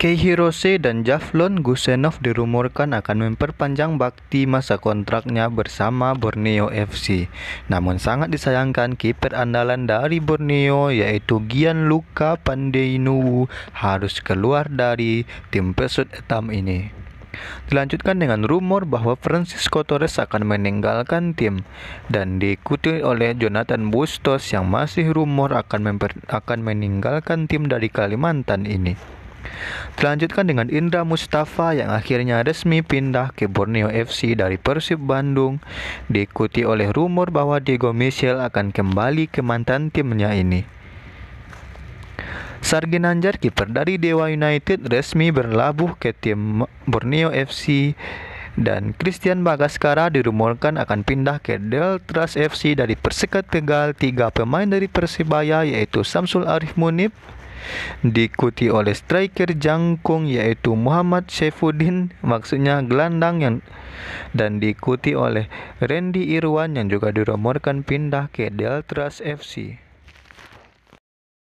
Keihirose dan Javlon Gusenov dirumorkan akan memperpanjang bakti masa kontraknya bersama Borneo FC. Namun sangat disayangkan kiper andalan dari Borneo yaitu Gianluca Pandeinuwu harus keluar dari tim Pesut Etam ini. Dilanjutkan dengan rumor bahwa Francisco Torres akan meninggalkan tim dan diikuti oleh Jonathan Bustos yang masih rumor akan akan meninggalkan tim dari Kalimantan ini. Dilanjutkan dengan Indra Mustafa yang akhirnya resmi pindah ke Borneo FC dari Persib Bandung diikuti oleh rumor bahwa Diego Michel akan kembali ke mantan timnya ini. Sargi Nanjar kiper dari Dewa United resmi berlabuh ke tim Borneo FC dan Christian Bagaskara dirumorkan akan pindah ke Deltras FC dari Persekat Tegal tiga pemain dari Persibaya yaitu Samsul Arif Munib, diikuti oleh striker jangkung yaitu Muhammad Syafuddin, maksudnya gelandang yang dan diikuti oleh Randy Irwan yang juga dirumorkan pindah ke Deltras FC.